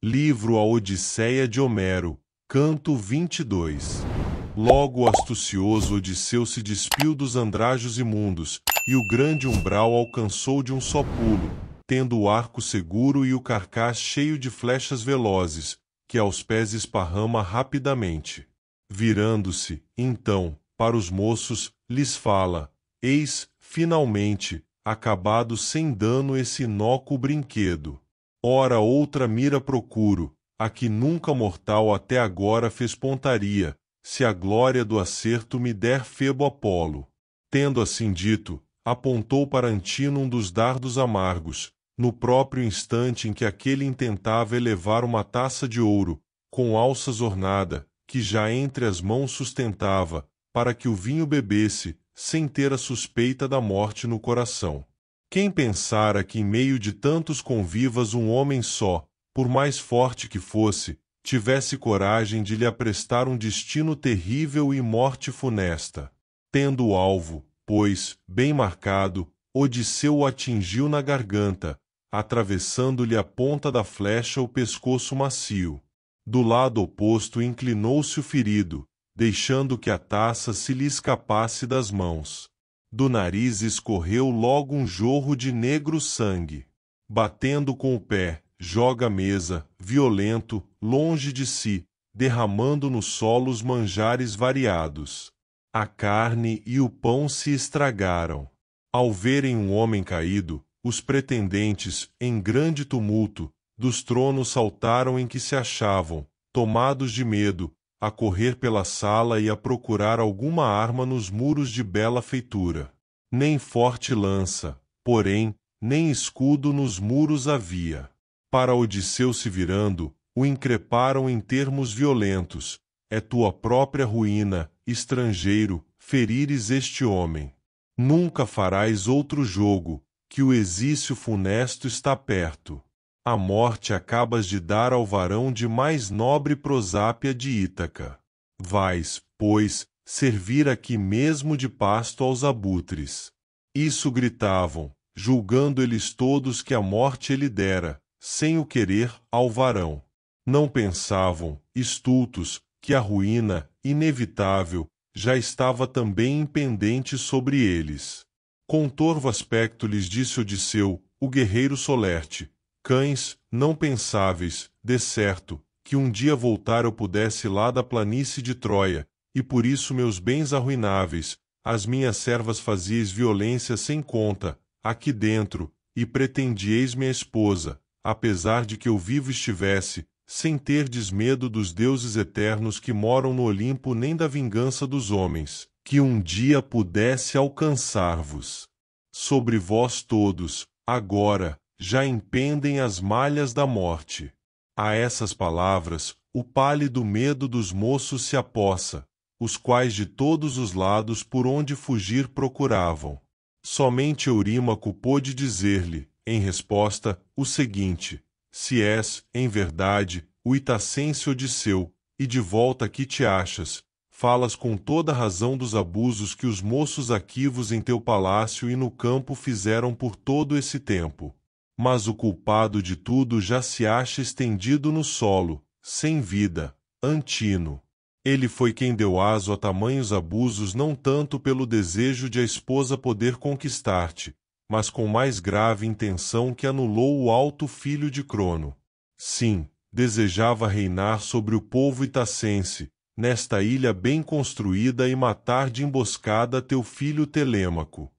Livro A Odisseia de Homero, canto 22. Logo astucioso Odisseu se despiu dos andrajos imundos, e o grande umbral alcançou de um só pulo, tendo o arco seguro e o carcaz cheio de flechas velozes, que aos pés esparrama rapidamente. Virando-se, então, para os moços, lhes fala, eis, finalmente, acabado sem dano esse inócuo brinquedo. Ora outra mira procuro, a que nunca mortal até agora fez pontaria, se a glória do acerto me der Febo Apolo. Tendo assim dito, apontou para Antino um dos dardos amargos, no próprio instante em que aquele intentava elevar uma taça de ouro, com alças ornada, que já entre as mãos sustentava, para que o vinho bebesse, sem ter a suspeita da morte no coração. Quem pensara que em meio de tantos convivas um homem só, por mais forte que fosse, tivesse coragem de lhe aprestar um destino terrível e morte funesta. Tendo o alvo, pois, bem marcado, Odisseu o atingiu na garganta, atravessando-lhe a ponta da flecha o pescoço macio. Do lado oposto inclinou-se o ferido, deixando que a taça se lhe escapasse das mãos. Do nariz escorreu logo um jorro de negro sangue. Batendo com o pé, joga a mesa, violento, longe de si, derramando no solo os manjares variados. A carne e o pão se estragaram. Ao verem um homem caído, os pretendentes, em grande tumulto, dos tronos saltaram em que se achavam, tomados de medo, a correr pela sala e a procurar alguma arma nos muros de bela feitura. Nem forte lança, porém, nem escudo nos muros havia. Para Odisseu se virando, o increparam em termos violentos: É tua própria ruína, estrangeiro, ferires este homem. Nunca farás outro jogo, que o exício funesto está perto a morte acabas de dar ao varão de mais nobre prosápia de Ítaca. Vais, pois, servir aqui mesmo de pasto aos abutres. Isso gritavam, julgando eles todos que a morte ele dera, sem o querer, ao varão. Não pensavam, estultos, que a ruína, inevitável, já estava também impendente sobre eles. Com torvo aspecto lhes disse Odisseu, o guerreiro solerte, Cães, não pensáveis, de certo, que um dia voltar eu pudesse lá da planície de Troia, e por isso meus bens arruináveis, as minhas servas fazieis violência sem conta, aqui dentro, e pretendieis minha esposa, apesar de que eu vivo estivesse, sem terdes medo dos deuses eternos que moram no Olimpo nem da vingança dos homens, que um dia pudesse alcançar-vos. Sobre vós todos, agora, já impendem as malhas da morte. A essas palavras, o pálido medo dos moços se apossa, os quais de todos os lados por onde fugir procuravam. Somente Eurímaco pôde dizer-lhe, em resposta, o seguinte: Se és, em verdade, o Itacêncio Odisseu, e de volta aqui te achas, falas com toda razão dos abusos que os moços aquivos em teu palácio e no campo fizeram por todo esse tempo mas o culpado de tudo já se acha estendido no solo, sem vida. Antino. Ele foi quem deu aso a tamanhos abusos não tanto pelo desejo de a esposa poder conquistar-te, mas com mais grave intenção que anulou o alto filho de Crono. Sim, desejava reinar sobre o povo itacense, nesta ilha bem construída e matar de emboscada teu filho Telêmaco.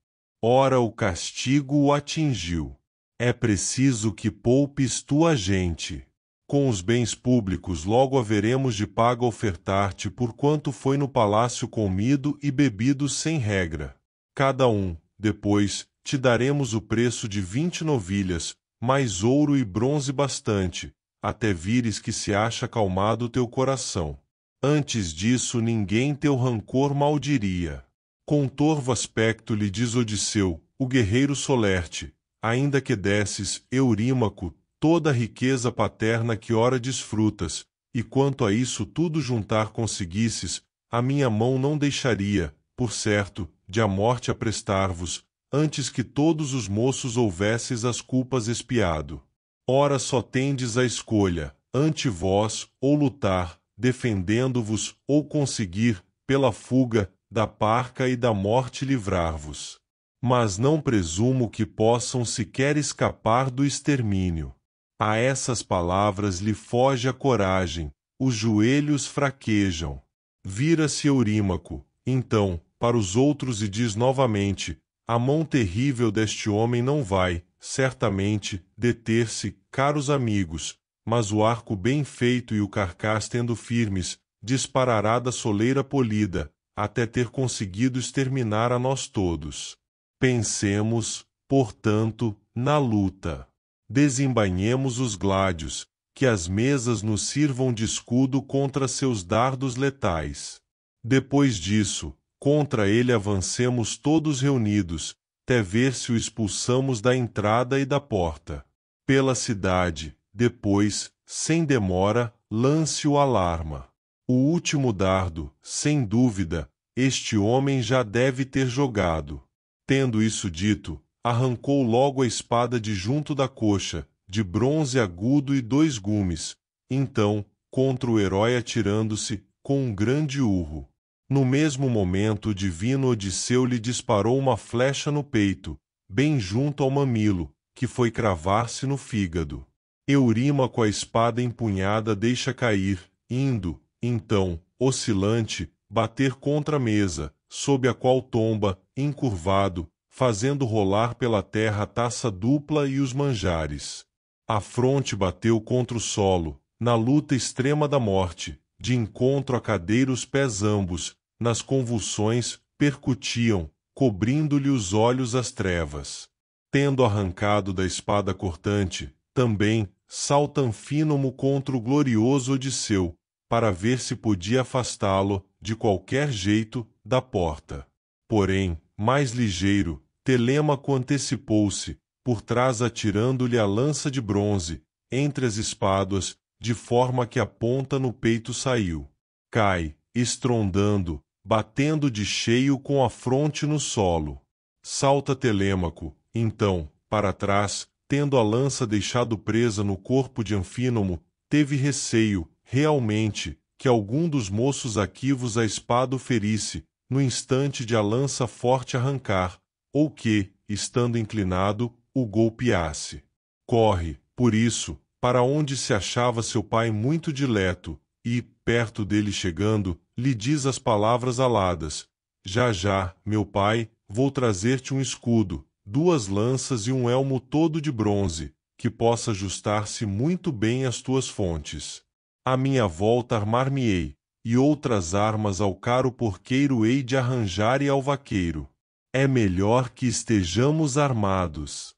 Ora o castigo o atingiu. É preciso que poupes tua gente. Com os bens públicos logo haveremos de paga ofertar-te por quanto foi no palácio comido e bebido sem regra. Cada um, depois, te daremos o preço de vinte novilhas, mais ouro e bronze bastante, até vires que se acha acalmado teu coração. Antes disso ninguém teu rancor maldiria. Com torvo aspecto lhe diz Odisseu, o guerreiro solerte, ainda que desses, Eurímaco, toda a riqueza paterna que ora desfrutas, e quanto a isso tudo juntar conseguisses, a minha mão não deixaria, por certo, de a morte aprestar-vos, antes que todos os moços houvesses as culpas espiado. Ora só tendes a escolha, ante vós, ou lutar, defendendo-vos, ou conseguir, pela fuga, da parca e da morte livrar-vos mas não presumo que possam sequer escapar do extermínio. A essas palavras lhe foge a coragem, os joelhos fraquejam. Vira-se Eurímaco, então, para os outros e diz novamente: A mão terrível deste homem não vai, certamente, deter-se, caros amigos, mas o arco bem feito e o carcaz tendo firmes, disparará da soleira polida, até ter conseguido exterminar a nós todos. Pensemos, portanto, na luta. Desembainhemos os gládios, que as mesas nos sirvam de escudo contra seus dardos letais. Depois disso, contra ele avancemos todos reunidos, até ver se o expulsamos da entrada e da porta. Pela cidade, depois, sem demora, lance o alarma. O último dardo, sem dúvida, este homem já deve ter jogado. Tendo isso dito, arrancou logo a espada de junto da coxa, de bronze agudo e dois gumes. Então, contra o herói atirando-se, com um grande urro. No mesmo momento o divino Odisseu lhe disparou uma flecha no peito, bem junto ao mamilo, que foi cravar-se no fígado. Eurima com a espada empunhada deixa cair, indo, então, oscilante, bater contra a mesa, sob a qual tomba, encurvado, fazendo rolar pela terra a taça dupla e os manjares. A fronte bateu contra o solo, na luta extrema da morte, de encontro à cadeira os pés ambos, nas convulsões, percutiam, cobrindo-lhe os olhos as trevas. Tendo arrancado da espada cortante, também, salta Anfínomo contra o glorioso Odisseu, para ver se podia afastá-lo, de qualquer jeito, da porta. Porém, mais ligeiro, Telemaco antecipou-se, por trás atirando-lhe a lança de bronze, entre as espáduas, de forma que a ponta no peito saiu. Cai, estrondando, batendo de cheio com a fronte no solo. Salta Telemaco, então, para trás, tendo a lança deixado presa no corpo de Anfínomo, teve receio, realmente, que algum dos moços aqui vos a espada ferisse, no instante de a lança forte arrancar, ou que, estando inclinado, o golpeasse. Corre, por isso, para onde se achava seu pai muito dileto, e, perto dele chegando, lhe diz as palavras aladas: Já, já, meu pai, vou trazer-te um escudo, duas lanças e um elmo todo de bronze, que possa ajustar-se muito bem às tuas fontes. À minha volta armar-me-ei, e outras armas ao caro porqueiro hei de arranjar e ao vaqueiro. É melhor que estejamos armados.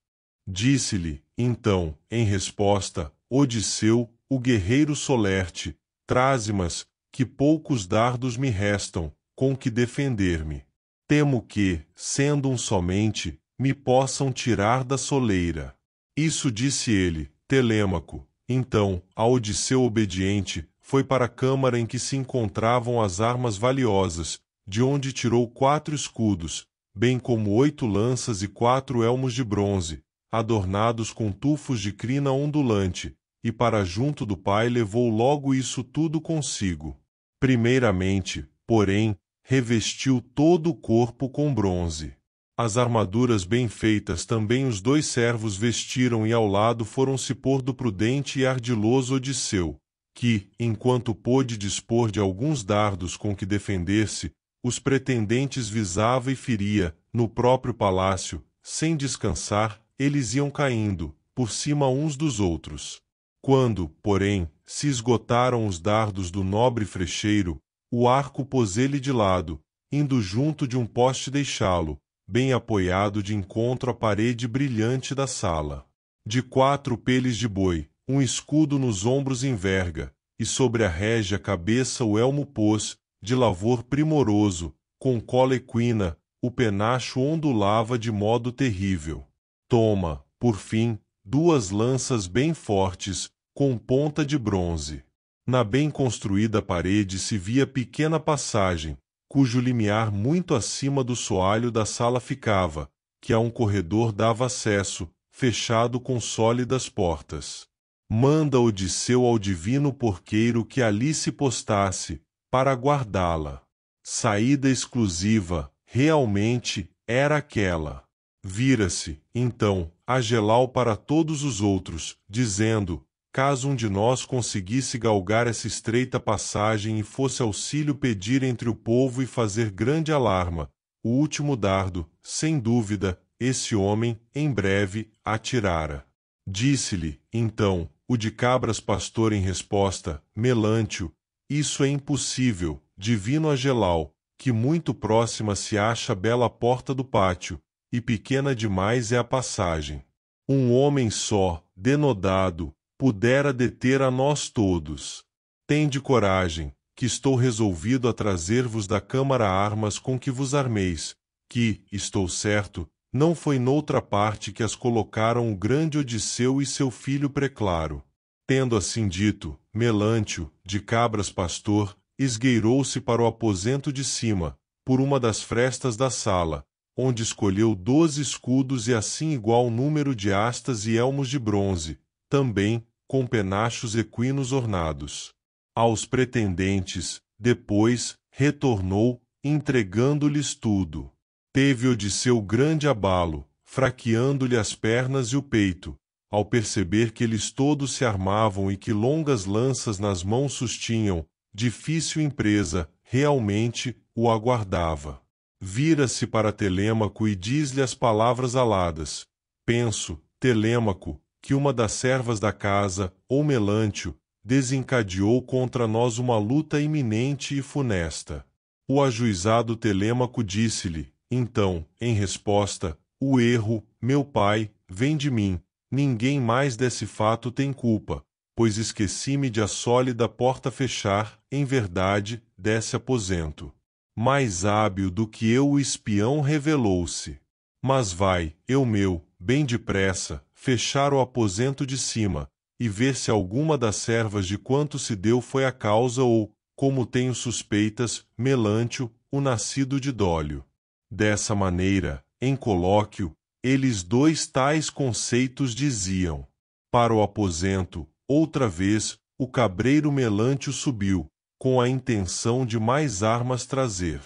Disse-lhe, então, em resposta, Odisseu, o guerreiro solerte, traze-mas, que poucos dardos me restam, com que defender-me. Temo que, sendo um somente, me possam tirar da soleira. Isso disse ele, Telêmaco, então, a Odisseu obediente, foi para a câmara em que se encontravam as armas valiosas, de onde tirou quatro escudos, bem como oito lanças e quatro elmos de bronze, adornados com tufos de crina ondulante, e para junto do pai levou logo isso tudo consigo. Primeiramente, porém, revestiu todo o corpo com bronze as armaduras bem feitas também os dois servos vestiram e ao lado foram-se pôr do prudente e ardiloso Odisseu, que, enquanto pôde dispor de alguns dardos com que defender-se, os pretendentes visava e feria, no próprio palácio, sem descansar, eles iam caindo, por cima uns dos outros. Quando, porém, se esgotaram os dardos do nobre frecheiro, o arco pôs ele de lado, indo junto de um poste deixá-lo, bem apoiado de encontro à parede brilhante da sala. De quatro peles de boi, um escudo nos ombros enverga, e sobre a régia cabeça o elmo pôs, de lavor primoroso, com cola equina, o penacho ondulava de modo terrível. Toma, por fim, duas lanças bem fortes, com ponta de bronze. Na bem construída parede se via pequena passagem, cujo limiar muito acima do soalho da sala ficava, que a um corredor dava acesso, fechado com sólidas portas. Manda Odisseu ao divino porqueiro que ali se postasse, para guardá-la. Saída exclusiva, realmente, era aquela. Vira-se, então, a gelau para todos os outros, dizendo, caso um de nós conseguisse galgar essa estreita passagem e fosse auxílio pedir entre o povo e fazer grande alarma, o último dardo, sem dúvida, esse homem, em breve, atirara. Disse-lhe, então, o de cabras pastor em resposta, Melântio, isso é impossível, divino Agelau, que muito próxima se acha a bela porta do pátio, e pequena demais é a passagem. Um homem só, denodado, pudera deter a nós todos. Tende coragem, que estou resolvido a trazer-vos da Câmara armas com que vos armeis, que, estou certo, não foi noutra parte que as colocaram o grande Odisseu e seu filho Preclaro. Tendo assim dito, Melântio, de cabras pastor, esgueirou-se para o aposento de cima, por uma das frestas da sala, onde escolheu doze escudos e assim igual número de astas e elmos de bronze, também, com penachos equinos ornados. Aos pretendentes, depois, retornou, entregando-lhes tudo. Teve Odisseu grande abalo, fraqueando-lhe as pernas e o peito, ao perceber que eles todos se armavam e que longas lanças nas mãos sustinham, difícil empresa, realmente, o aguardava. Vira-se para Telêmaco e diz-lhe as palavras aladas. Penso, Telêmaco, que uma das servas da casa, ou Melantio, desencadeou contra nós uma luta iminente e funesta. O ajuizado Telêmaco disse-lhe, então, em resposta, o erro, meu pai, vem de mim, ninguém mais desse fato tem culpa, pois esqueci-me de a sólida porta fechar, em verdade, desse aposento. Mais hábil do que eu o espião revelou-se. Mas vai, eu meu, bem depressa, fechar o aposento de cima, e ver se alguma das servas de quanto se deu foi a causa ou, como tenho suspeitas, Melântio, o nascido de Dólio. Dessa maneira, em colóquio, eles dois tais conceitos diziam. Para o aposento, outra vez, o cabreiro Melântio subiu, com a intenção de mais armas trazer.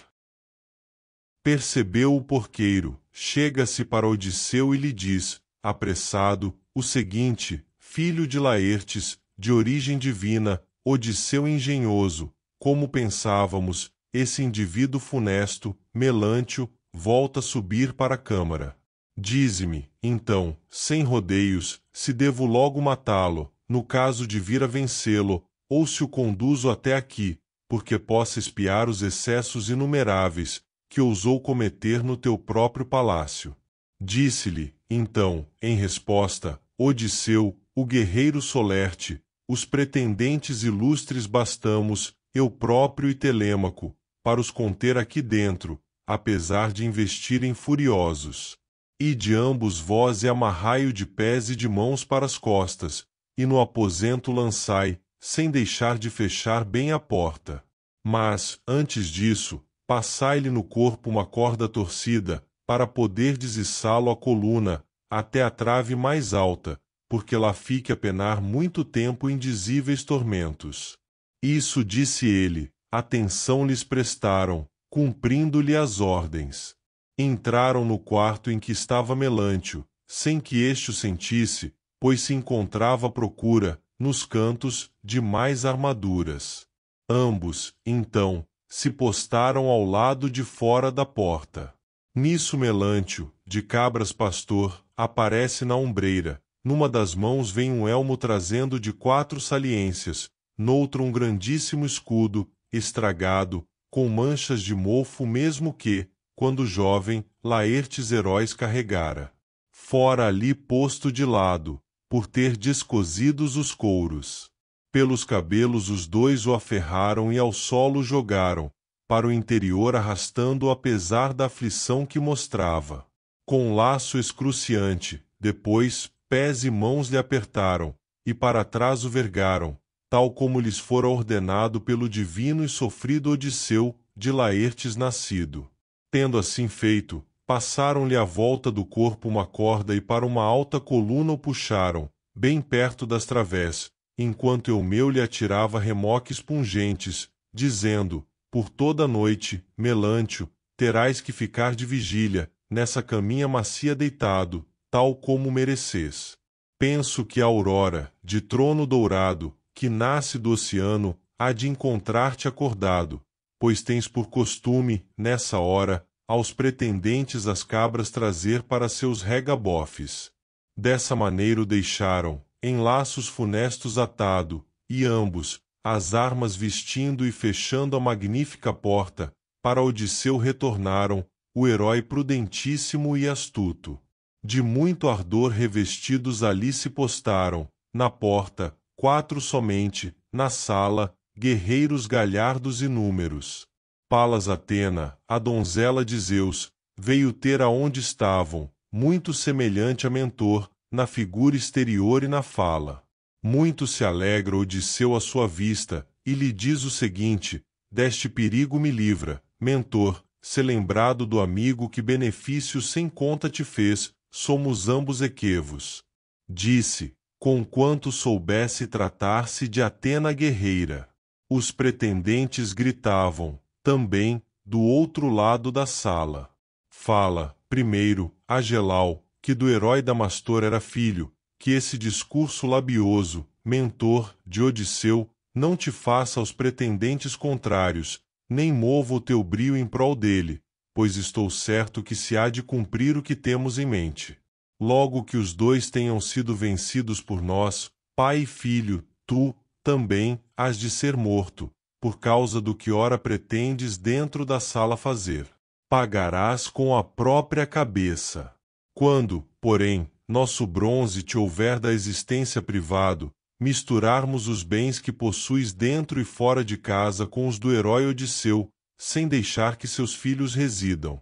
Percebeu o porqueiro, chega-se para Odisseu e lhe diz, apressado, o seguinte, filho de Laertes, de origem divina, Odisseu engenhoso, como pensávamos, esse indivíduo funesto, melântio, volta a subir para a câmara. Dize-me, então, sem rodeios, se devo logo matá-lo, no caso de vir a vencê-lo, ou se o conduzo até aqui, porque possa espiar os excessos inumeráveis que ousou cometer no teu próprio palácio. Disse-lhe, então, em resposta, Odisseu, o guerreiro solerte, os pretendentes ilustres bastamos, eu próprio e Telêmaco, para os conter aqui dentro, apesar de investirem furiosos. E de ambos vós e é amarrai-o de pés e de mãos para as costas, e no aposento lançai, sem deixar de fechar bem a porta. Mas, antes disso, passai-lhe no corpo uma corda torcida, para poder deiçá-lo a coluna, até a trave mais alta, porque lá fique a penar muito tempo indizíveis tormentos. Isso disse ele, atenção lhes prestaram, cumprindo-lhe as ordens. Entraram no quarto em que estava Melantio, sem que este o sentisse, pois se encontrava à procura, nos cantos, de mais armaduras. Ambos, então, se postaram ao lado de fora da porta. Nisso Melântio, de cabras pastor, aparece na ombreira. Numa das mãos vem um elmo trazendo de quatro saliências, noutro um grandíssimo escudo, estragado, com manchas de mofo mesmo que, quando jovem, Laertes heróis carregara. Fora ali posto de lado, por ter descosidos os couros. Pelos cabelos os dois o aferraram e ao solo jogaram, para o interior arrastando-o apesar da aflição que mostrava. Com um laço excruciante, depois, pés e mãos lhe apertaram, e para trás o vergaram, tal como lhes fora ordenado pelo divino e sofrido Odisseu, de Laertes nascido. Tendo assim feito, passaram-lhe à volta do corpo uma corda e para uma alta coluna o puxaram, bem perto das través, enquanto Eumeu lhe atirava remoques pungentes, dizendo, por toda noite, Melântio, terás que ficar de vigília, nessa caminha macia deitado, tal como mereces. Penso que a aurora, de trono dourado, que nasce do oceano, há de encontrar-te acordado, pois tens por costume, nessa hora, aos pretendentes as cabras trazer para seus regabofes. Dessa maneira o deixaram, em laços funestos atado, e ambos, as armas vestindo e fechando a magnífica porta, para Odisseu retornaram, o herói prudentíssimo e astuto. De muito ardor revestidos ali se postaram, na porta, quatro somente, na sala, guerreiros galhardos inúmeros. Palas Atena, a donzela de Zeus, veio ter aonde estavam, muito semelhante a Mentor, na figura exterior e na fala muito se alegra Odisseu à sua vista, e lhe diz o seguinte, deste perigo me livra, mentor, se lembrado do amigo que benefício sem conta te fez, somos ambos equevos. Disse, conquanto soubesse tratar-se de Atena guerreira. Os pretendentes gritavam, também, do outro lado da sala. Fala, primeiro, Agelau, que do herói Damastor era filho, que esse discurso labioso, mentor, de Odisseu, não te faça aos pretendentes contrários, nem mova o teu brio em prol dele, pois estou certo que se há de cumprir o que temos em mente. Logo que os dois tenham sido vencidos por nós, pai e filho, tu, também, has de ser morto, por causa do que ora pretendes dentro da sala fazer. Pagarás com a própria cabeça. Quando, porém, nosso bronze te houver da existência privado, misturarmos os bens que possuis dentro e fora de casa com os do herói Odisseu, sem deixar que seus filhos residam.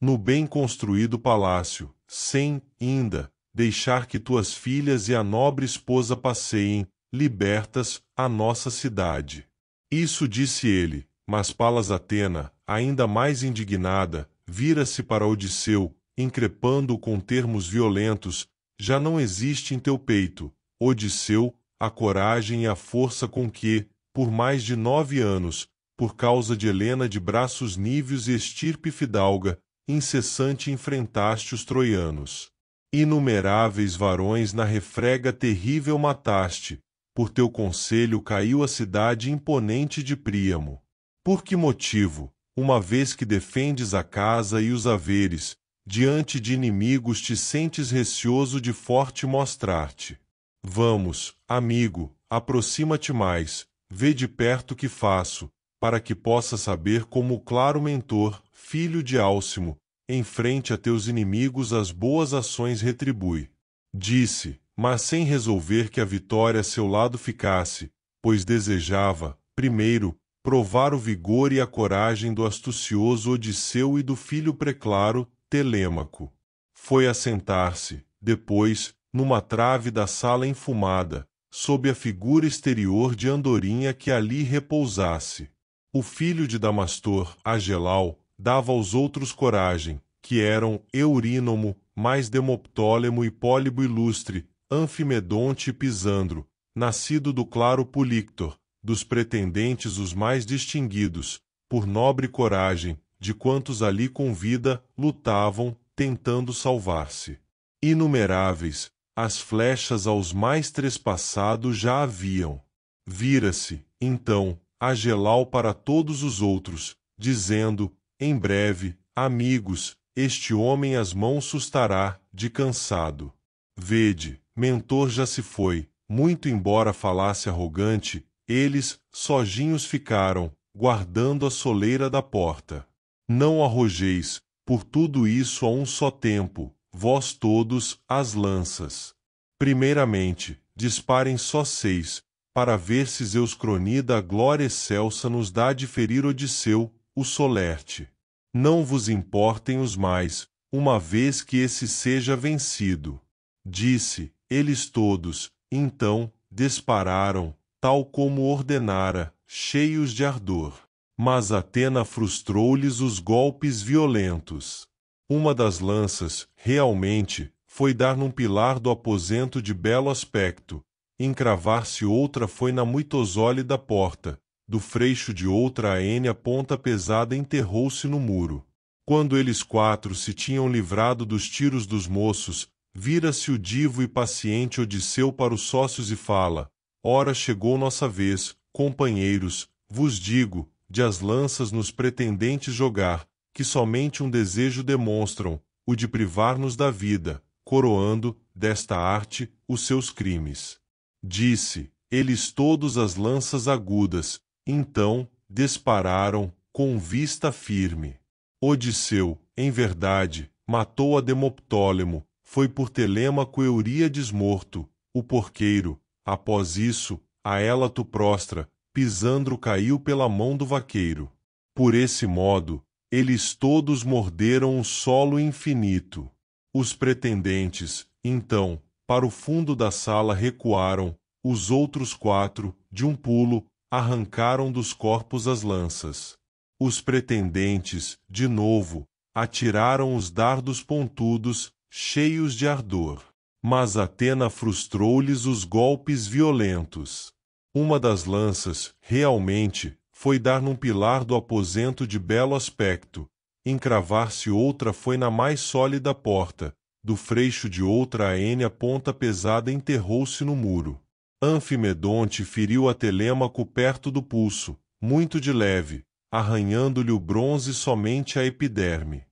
No bem construído palácio, sem, ainda, deixar que tuas filhas e a nobre esposa passeiem, libertas, a nossa cidade. Isso disse ele, mas Palas Atena, ainda mais indignada, vira-se para Odisseu, increpando-o com termos violentos, já não existe em teu peito, Odisseu, a coragem e a força com que, por mais de nove anos, por causa de Helena de braços níveos e estirpe fidalga, incessante enfrentaste os troianos. Inumeráveis varões na refrega terrível mataste, por teu conselho caiu a cidade imponente de Príamo. Por que motivo, uma vez que defendes a casa e os haveres, Diante de inimigos te sentes receoso de forte mostrar-te. Vamos, amigo, aproxima-te mais, vê de perto o que faço, para que possa saber como o claro mentor, filho de Álcimo, em frente a teus inimigos as boas ações retribui. Disse, mas sem resolver que a vitória a seu lado ficasse, pois desejava, primeiro, provar o vigor e a coragem do astucioso Odisseu e do filho Preclaro, Telêmaco. Foi assentar-se, depois, numa trave da sala enfumada, sob a figura exterior de Andorinha que ali repousasse. O filho de Damastor, Agelau, dava aos outros coragem, que eram Eurinomo, mais Demoptólemo e Pólibo Ilustre, Anfimedonte e Pisandro, nascido do claro Políctor, dos pretendentes os mais distinguidos, por nobre coragem, de quantos ali com vida lutavam, tentando salvar-se. Inumeráveis, as flechas aos mais trespassados já haviam. Vira-se, então, a Agelau para todos os outros, dizendo, em breve, amigos, este homem as mãos sustará, de cansado. Vede, mentor já se foi, muito embora falasse arrogante, eles, sozinhos ficaram, guardando a soleira da porta. Não arrojeis, por tudo isso a um só tempo, vós todos, as lanças. Primeiramente, disparem só seis, para ver se Zeus Cronida a glória excelsa nos dá de ferir Odisseu, o solerte. Não vos importem os mais, uma vez que esse seja vencido. Disse, eles todos, então, dispararam, tal como ordenara, cheios de ardor. Mas Atena frustrou-lhes os golpes violentos. Uma das lanças, realmente, foi dar num pilar do aposento de belo aspecto. Encravar-se outra foi na sólida porta. Do freixo de outra a N a ponta pesada enterrou-se no muro. Quando eles quatro se tinham livrado dos tiros dos moços, vira-se o divo e paciente Odisseu para os sócios e fala, Ora chegou nossa vez, companheiros, vos digo, de as lanças nos pretendentes jogar, que somente um desejo demonstram, o de privar-nos da vida, coroando, desta arte, os seus crimes. Disse, eles todos as lanças agudas, então, dispararam, com vista firme. Odisseu, em verdade, matou a Demoptólemo, foi por Telemaco Euríades morto, o porqueiro, após isso, a ela tu prostra, Pisandro caiu pela mão do vaqueiro. Por esse modo, eles todos morderam o solo infinito. Os pretendentes, então, para o fundo da sala recuaram, os outros quatro, de um pulo, arrancaram dos corpos as lanças. Os pretendentes, de novo, atiraram os dardos pontudos, cheios de ardor. Mas Atena frustrou-lhes os golpes violentos. Uma das lanças, realmente, foi dar num pilar do aposento de belo aspecto, encravar-se outra foi na mais sólida porta, do freixo de outra a a ponta pesada enterrou-se no muro. Anfimedonte feriu a Telêmaco perto do pulso, muito de leve, arranhando-lhe o bronze somente a epiderme.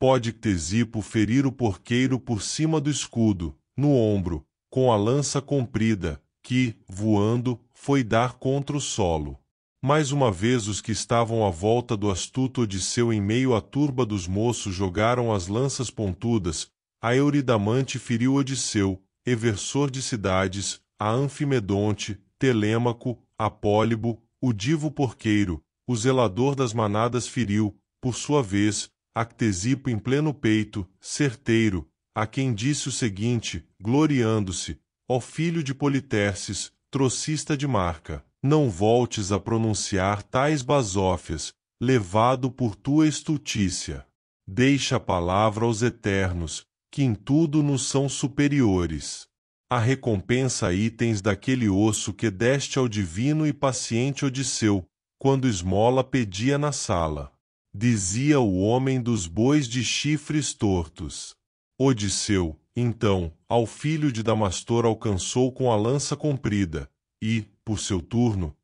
Pode Ctesipo ferir o porqueiro por cima do escudo, no ombro, com a lança comprida, que, voando, foi dar contra o solo. Mais uma vez os que estavam à volta do astuto Odisseu em meio à turba dos moços jogaram as lanças pontudas, a Euridamante feriu Odisseu, Eversor de cidades, a Anfimedonte, Telêmaco, Apólibo, o divo porqueiro, o zelador das manadas feriu, por sua vez, Actesipo em pleno peito, certeiro, a quem disse o seguinte, gloriando-se, ó filho de Politerces, trocista de marca, não voltes a pronunciar tais basófias, levado por tua estultícia. Deixa a palavra aos eternos, que em tudo nos são superiores. A recompensa itens daquele osso que deste ao divino e paciente Odisseu, quando esmola pedia na sala. Dizia o homem dos bois de chifres tortos. Odisseu, então, ao filho de Damastor alcançou com a lança comprida, e, por seu turno,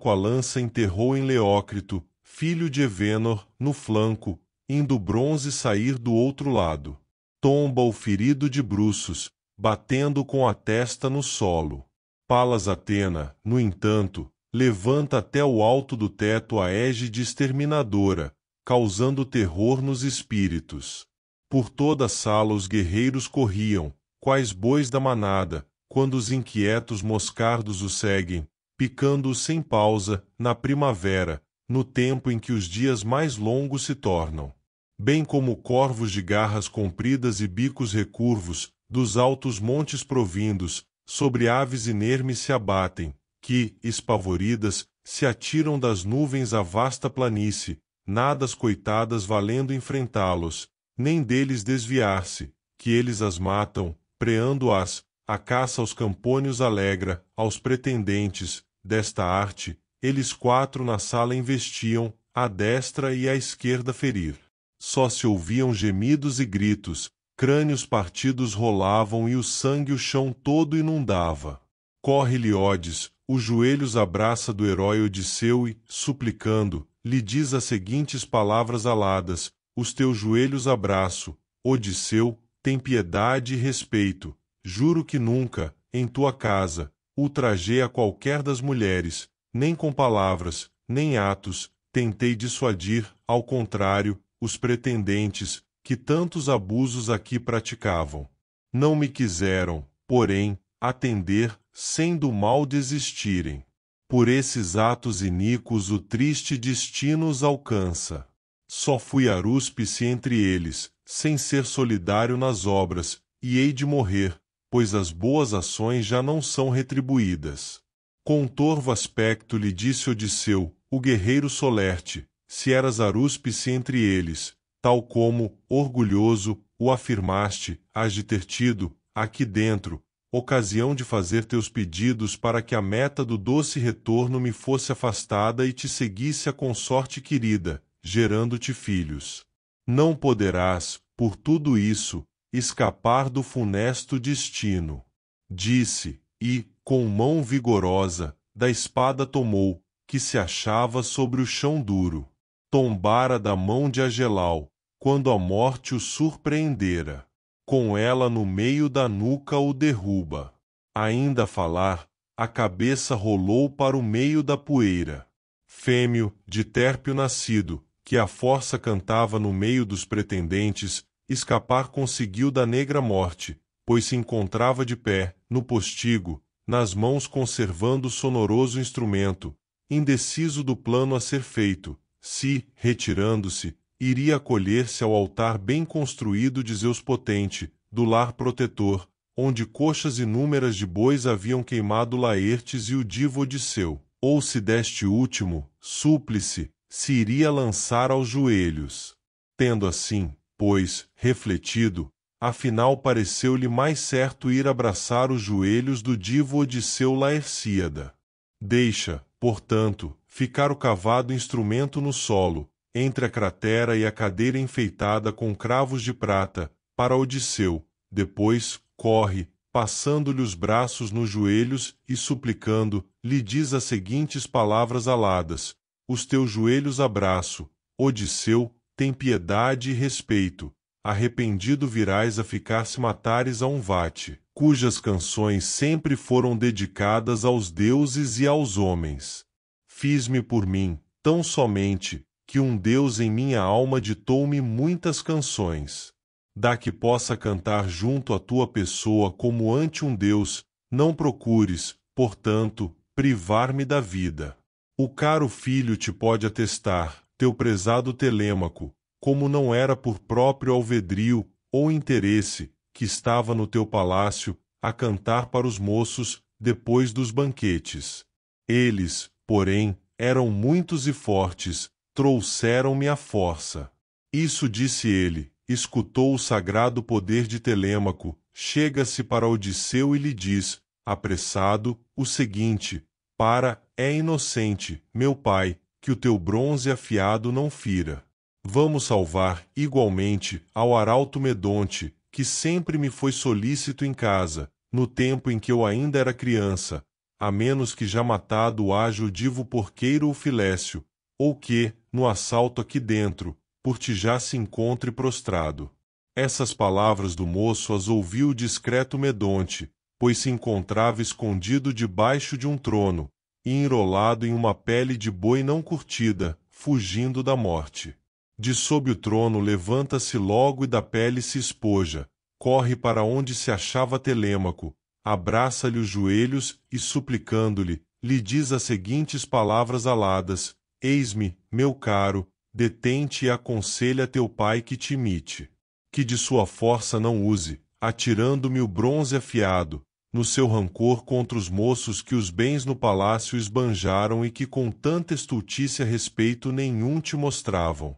com a lança enterrou em Leócrito, filho de Evenor, no flanco, indo bronze sair do outro lado. Tomba o ferido de bruços, batendo com a testa no solo. Palas Atena, no entanto, levanta até o alto do teto a égide exterminadora, causando terror nos espíritos. Por toda a sala os guerreiros corriam, quais bois da manada, quando os inquietos moscardos os seguem, picando-os sem pausa, na primavera, no tempo em que os dias mais longos se tornam. Bem como corvos de garras compridas e bicos recurvos, dos altos montes provindos, sobre aves inermes se abatem, que, espavoridas, se atiram das nuvens à vasta planície, nadas coitadas valendo enfrentá-los, nem deles desviar-se, que eles as matam, preando-as, a caça aos campônios alegra, aos pretendentes, desta arte, eles quatro na sala investiam, à destra e à esquerda ferir. Só se ouviam gemidos e gritos, crânios partidos rolavam e o sangue o chão todo inundava. Corre Liódes, os joelhos abraça do herói Odisseu e, suplicando, lhe diz as seguintes palavras aladas, os teus joelhos abraço, Odisseu, tem piedade e respeito, juro que nunca, em tua casa, ultrajei a qualquer das mulheres, nem com palavras, nem atos, tentei dissuadir, ao contrário, os pretendentes, que tantos abusos aqui praticavam. Não me quiseram, porém, atender, sem do mal desistirem. Por esses atos iníquos o triste destino os alcança. Só fui arúspice entre eles, sem ser solidário nas obras, e hei de morrer, pois as boas ações já não são retribuídas. Com um torvo aspecto lhe disse Odisseu, o guerreiro solerte, se eras arúspice entre eles, tal como, orgulhoso, o afirmaste, hás de ter tido, aqui dentro, ocasião de fazer teus pedidos para que a meta do doce retorno me fosse afastada e te seguisse a consorte querida, gerando-te filhos. Não poderás, por tudo isso, escapar do funesto destino. Disse, e, com mão vigorosa, da espada tomou, que se achava sobre o chão duro. Tombara da mão de Agelau, quando a morte o surpreendera. Com ela no meio da nuca o derruba. Ainda a falar, a cabeça rolou para o meio da poeira. Fêmeo, de térpio nascido, que a força cantava no meio dos pretendentes, escapar conseguiu da negra morte, pois se encontrava de pé, no postigo, nas mãos conservando o sonoroso instrumento, indeciso do plano a ser feito, se, retirando-se, iria acolher-se ao altar bem construído de Zeus Potente, do lar protetor, onde coxas inúmeras de bois haviam queimado Laertes e o divo Odisseu. Ou se deste último, súplice, se iria lançar aos joelhos. Tendo assim, pois, refletido, afinal pareceu-lhe mais certo ir abraçar os joelhos do divo Odisseu Laercíada. Deixa, portanto, ficar o cavado instrumento no solo, entre a cratera e a cadeira enfeitada com cravos de prata, para Odisseu, depois, corre, passando-lhe os braços nos joelhos e suplicando, lhe diz as seguintes palavras aladas, os teus joelhos abraço, Odisseu, tem piedade e respeito. Arrependido virás a ficar se matares a um vate, cujas canções sempre foram dedicadas aos deuses e aos homens. Fiz-me por mim, tão somente, que um Deus em minha alma ditou-me muitas canções. Dá que possa cantar junto à tua pessoa como ante um Deus, não procures, portanto, privar-me da vida. O caro filho te pode atestar, teu prezado Telêmaco, como não era por próprio alvedrio ou interesse que estava no teu palácio a cantar para os moços depois dos banquetes. Eles, porém, eram muitos e fortes, trouxeram-me a força. Isso disse ele, escutou o sagrado poder de Telêmaco, chega-se para Odisseu e lhe diz, apressado, o seguinte, para, é inocente, meu pai, que o teu bronze afiado não fira. Vamos salvar, igualmente, ao arauto medonte, que sempre me foi solícito em casa, no tempo em que eu ainda era criança, a menos que já matado haja o divo porqueiro ou filécio, ou que, no assalto aqui dentro, por ti já se encontre prostrado. Essas palavras do moço as ouviu o discreto Medonte, pois se encontrava escondido debaixo de um trono, e enrolado em uma pele de boi não curtida, fugindo da morte. De sob o trono levanta-se logo e da pele se espoja, corre para onde se achava Telêmaco, abraça-lhe os joelhos e, suplicando-lhe, lhe diz as seguintes palavras aladas: Eis-me, meu caro, detente e aconselha teu pai que te imite. Que de sua força não use, atirando-me o bronze afiado, no seu rancor contra os moços que os bens no palácio esbanjaram e que com tanta estultícia respeito nenhum te mostravam.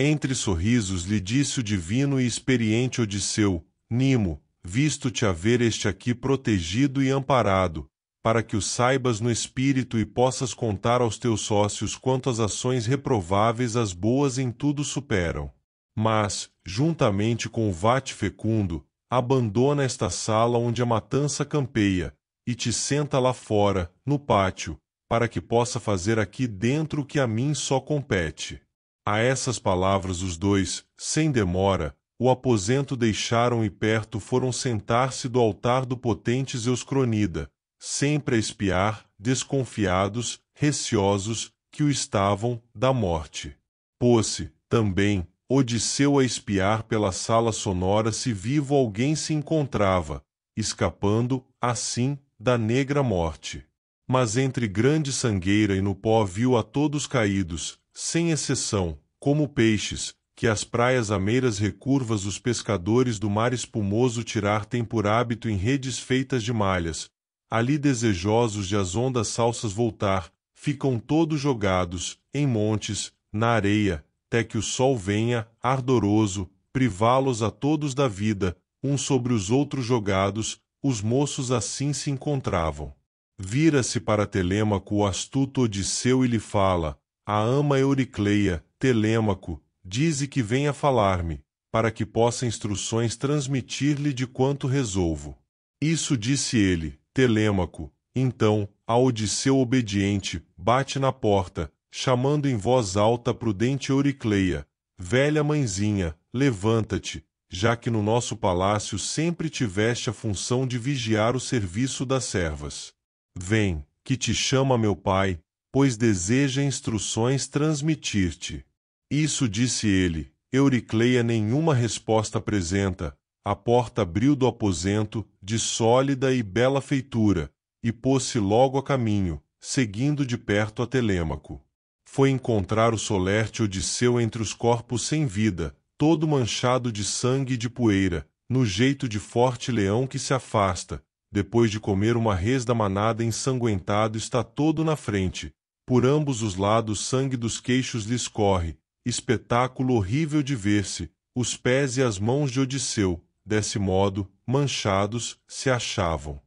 Entre sorrisos lhe disse o divino e experiente Odisseu, Nimo, visto-te haver este aqui protegido e amparado, para que o saibas no espírito e possas contar aos teus sócios quantas ações reprováveis as boas em tudo superam. Mas, juntamente com o vate fecundo, abandona esta sala onde a matança campeia, e te senta lá fora, no pátio, para que possa fazer aqui dentro o que a mim só compete. A essas palavras os dois, sem demora, o aposento deixaram e perto foram sentar-se do altar do potente Zeus Cronida, sempre a espiar, desconfiados, receosos, que o estavam, da morte. Pôs-se, também, Odisseu a espiar pela sala sonora se vivo alguém se encontrava, escapando, assim, da negra morte. Mas entre grande sangueira e no pó viu a todos caídos, sem exceção, como peixes, que as praias ameiras recurvas os pescadores do mar espumoso tirar têm por hábito em redes feitas de malhas, ali desejosos de as ondas salsas voltar, ficam todos jogados, em montes, na areia, até que o sol venha, ardoroso, privá-los a todos da vida, uns sobre os outros jogados, os moços assim se encontravam. Vira-se para Telêmaco o astuto Odisseu e lhe fala, a ama Euricleia, Telêmaco, dize que venha falar-me, para que possa instruções transmitir-lhe de quanto resolvo. Isso disse ele, Telêmaco, então, a Odisseu obediente, bate na porta, chamando em voz alta prudente Euricleia, velha mãezinha, levanta-te, já que no nosso palácio sempre tiveste a função de vigiar o serviço das servas. Vem, que te chama meu pai, pois deseja instruções transmitir-te. Isso disse ele. Euricleia nenhuma resposta apresenta. A porta abriu do aposento, de sólida e bela feitura, e pôs-se logo a caminho, seguindo de perto a Telêmaco foi encontrar o solerte Odisseu entre os corpos sem vida, todo manchado de sangue e de poeira, no jeito de forte leão que se afasta, depois de comer uma res da manada ensanguentado está todo na frente, por ambos os lados sangue dos queixos lhe escorre, espetáculo horrível de ver-se, os pés e as mãos de Odisseu, desse modo, manchados, se achavam.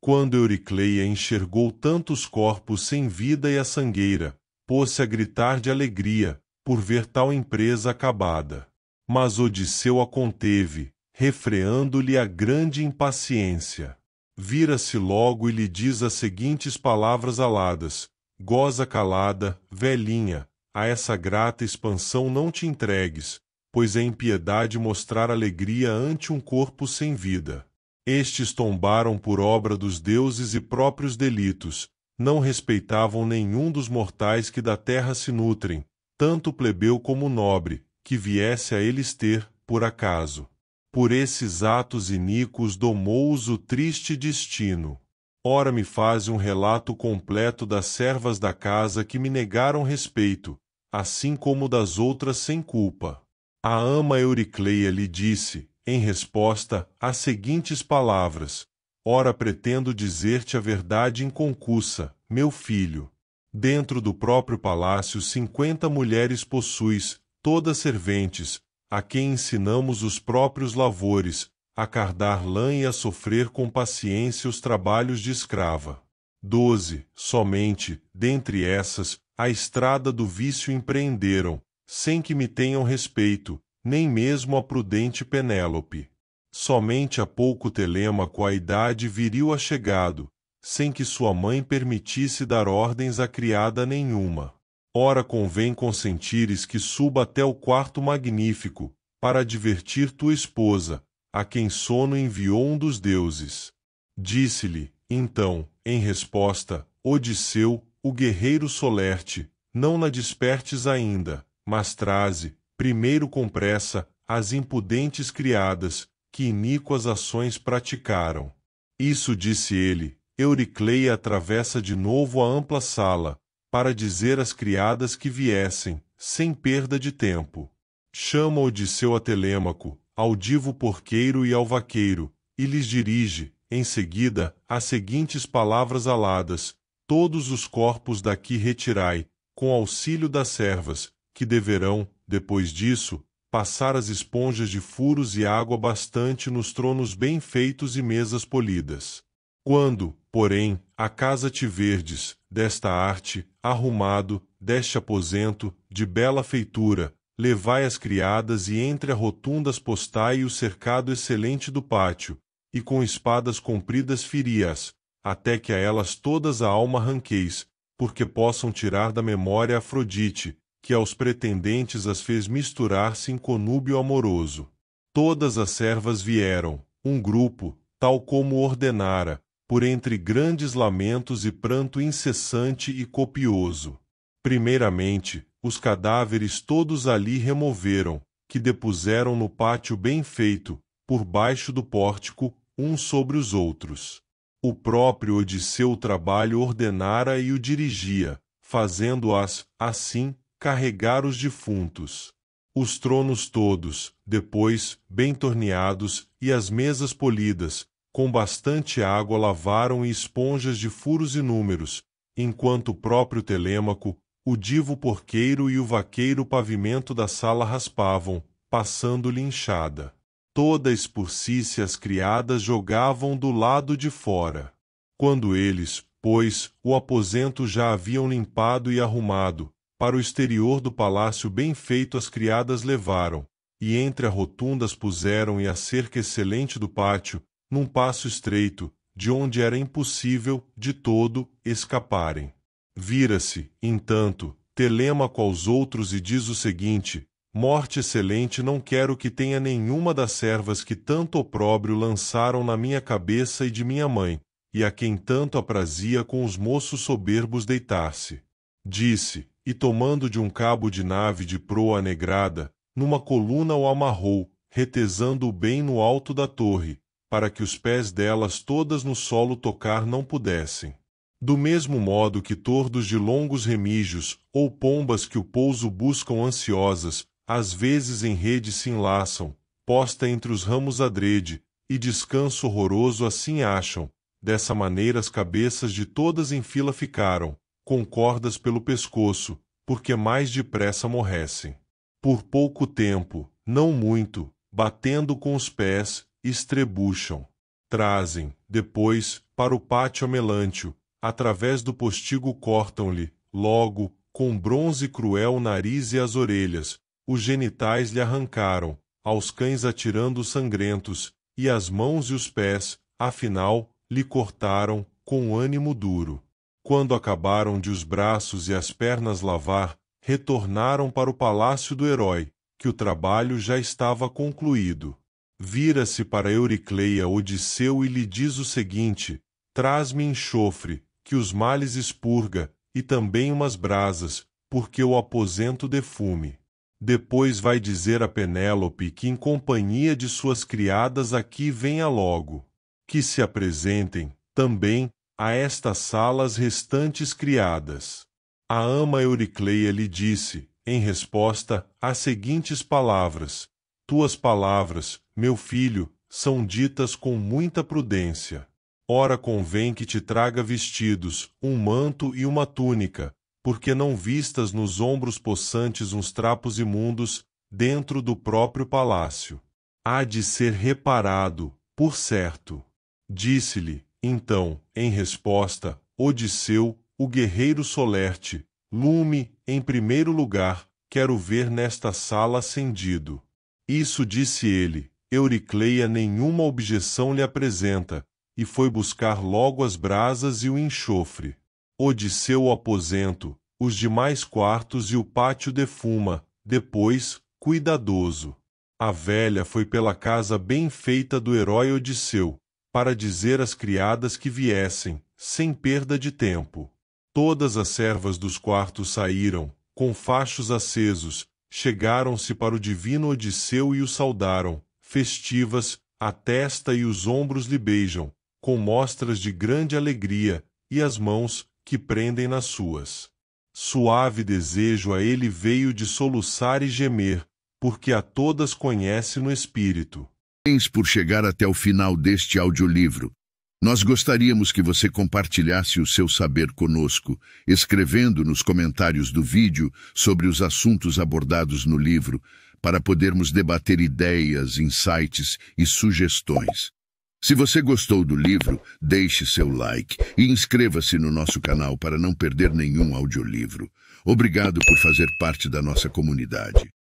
Quando Euricleia enxergou tantos corpos sem vida e a sangueira, pôs-se a gritar de alegria, por ver tal empresa acabada. Mas Odisseu a conteve, refreando-lhe a grande impaciência. Vira-se logo e lhe diz as seguintes palavras aladas: Goza calada, velhinha, a essa grata expansão não te entregues, pois é impiedade mostrar alegria ante um corpo sem vida. Estes tombaram por obra dos deuses e próprios delitos, não respeitavam nenhum dos mortais que da terra se nutrem, tanto plebeu como nobre, que viesse a eles ter, por acaso. Por esses atos iníquos domou-os o triste destino. Ora me faz um relato completo das servas da casa que me negaram respeito, assim como das outras sem culpa. A ama Euricleia lhe disse, em resposta, as seguintes palavras: Ora pretendo dizer-te a verdade em inconcussa, meu filho. Dentro do próprio palácio cinquenta mulheres possuis, todas serventes, a quem ensinamos os próprios lavores, a cardar lã e a sofrer com paciência os trabalhos de escrava. 12. Somente, dentre essas, a estrada do vício empreenderam, sem que me tenham respeito, nem mesmo a prudente Penélope. Somente há pouco Telêmaco a idade viril a chegado, sem que sua mãe permitisse dar ordens a criada nenhuma. Ora convém consentires que suba até o quarto magnífico, para divertir tua esposa, a quem sono enviou um dos deuses. Disse-lhe, então, em resposta, Odisseu, o guerreiro solerte, não na despertes ainda, mas traze, primeiro com pressa, as impudentes criadas, que iníquas ações praticaram. Isso disse ele. Euricleia atravessa de novo a ampla sala, para dizer às criadas que viessem, sem perda de tempo. Chama Odisseu a Telêmaco, ao divo porqueiro e ao vaqueiro, e lhes dirige, em seguida, as seguintes palavras aladas, todos os corpos daqui retirai, com auxílio das servas, que deverão, depois disso, passar as esponjas de furos e água bastante nos tronos bem feitos e mesas polidas. Quando, porém, a casa te verdes, desta arte, arrumado, deste aposento, de bela feitura, levai as criadas e entre a rotundas postai o cercado excelente do pátio, e com espadas compridas ferias, até que a elas todas a alma arranqueis, porque possam tirar da memória Afrodite, que aos pretendentes as fez misturar-se em conúbio amoroso. Todas as servas vieram, um grupo, tal como ordenara, por entre grandes lamentos e pranto incessante e copioso. Primeiramente, os cadáveres todos ali removeram, que depuseram no pátio bem feito, por baixo do pórtico, uns sobre os outros. O próprio Odisseu o trabalho ordenara e o dirigia, fazendo-as, assim, carregar os defuntos. Os tronos todos, depois, bem torneados, e as mesas polidas, com bastante água lavaram e esponjas de furos inúmeros, enquanto o próprio Telêmaco, o divo porqueiro e o vaqueiro pavimento da sala raspavam, passando-lhe inchada. Toda expursice as criadas jogavam do lado de fora. Quando eles, pois, o aposento já haviam limpado e arrumado, para o exterior do palácio bem feito as criadas levaram, e entre a rotundas puseram e a cerca excelente do pátio, num passo estreito, de onde era impossível, de todo, escaparem. Vira-se, entanto, Telemaco aos outros e diz o seguinte, Morte excelente não quero que tenha nenhuma das servas que tanto opróbrio lançaram na minha cabeça e de minha mãe, e a quem tanto aprazia com os moços soberbos deitar-se. Disse, e tomando de um cabo de nave de proa negrada, numa coluna o amarrou, retesando-o bem no alto da torre, para que os pés delas todas no solo tocar não pudessem. Do mesmo modo que tordos de longos remígios, ou pombas que o pouso buscam ansiosas, às vezes em rede se enlaçam, posta entre os ramos adrede, e descanso horroroso assim acham, dessa maneira as cabeças de todas em fila ficaram, com cordas pelo pescoço, porque mais depressa morressem. Por pouco tempo, não muito, batendo com os pés, estrebucham. Trazem, depois, para o pátio amelântio, através do postigo cortam-lhe, logo, com bronze cruel o nariz e as orelhas, os genitais lhe arrancaram, aos cães atirando sangrentos, e as mãos e os pés, afinal, lhe cortaram, com ânimo duro. Quando acabaram de os braços e as pernas lavar, retornaram para o palácio do herói, que o trabalho já estava concluído. Vira-se para Euricleia Odisseu e lhe diz o seguinte: Traz-me enxofre, que os males expurga, e também umas brasas, porque o aposento defume. Depois vai dizer a Penélope que, em companhia de suas criadas, aqui venha logo. Que se apresentem, também, a estas salas restantes criadas. A ama Euricleia lhe disse, em resposta, as seguintes palavras: Tuas palavras, meu filho, são ditas com muita prudência. Ora convém que te traga vestidos, um manto e uma túnica, porque não vistas nos ombros possantes uns trapos imundos, dentro do próprio palácio. Há de ser reparado, por certo. Disse-lhe, então, em resposta, Odisseu, o guerreiro solerte, lume, em primeiro lugar, quero ver nesta sala acendido. Isso disse ele, Euricleia nenhuma objeção lhe apresenta, e foi buscar logo as brasas e o enxofre. Odisseu o aposento, os demais quartos e o pátio defuma, depois, cuidadoso. A velha foi pela casa bem feita do herói Odisseu, para dizer às criadas que viessem, sem perda de tempo. Todas as servas dos quartos saíram, com fachos acesos, chegaram-se para o divino Odisseu e o saudaram, festivas, a testa e os ombros lhe beijam, com mostras de grande alegria, e as mãos, que prendem nas suas. Suave desejo a ele veio de soluçar e gemer, porque a todas conhece no espírito. Parabéns por chegar até o final deste audiolivro. Nós gostaríamos que você compartilhasse o seu saber conosco, escrevendo nos comentários do vídeo sobre os assuntos abordados no livro, para podermos debater ideias, insights e sugestões. Se você gostou do livro, deixe seu like e inscreva-se no nosso canal para não perder nenhum audiolivro. Obrigado por fazer parte da nossa comunidade.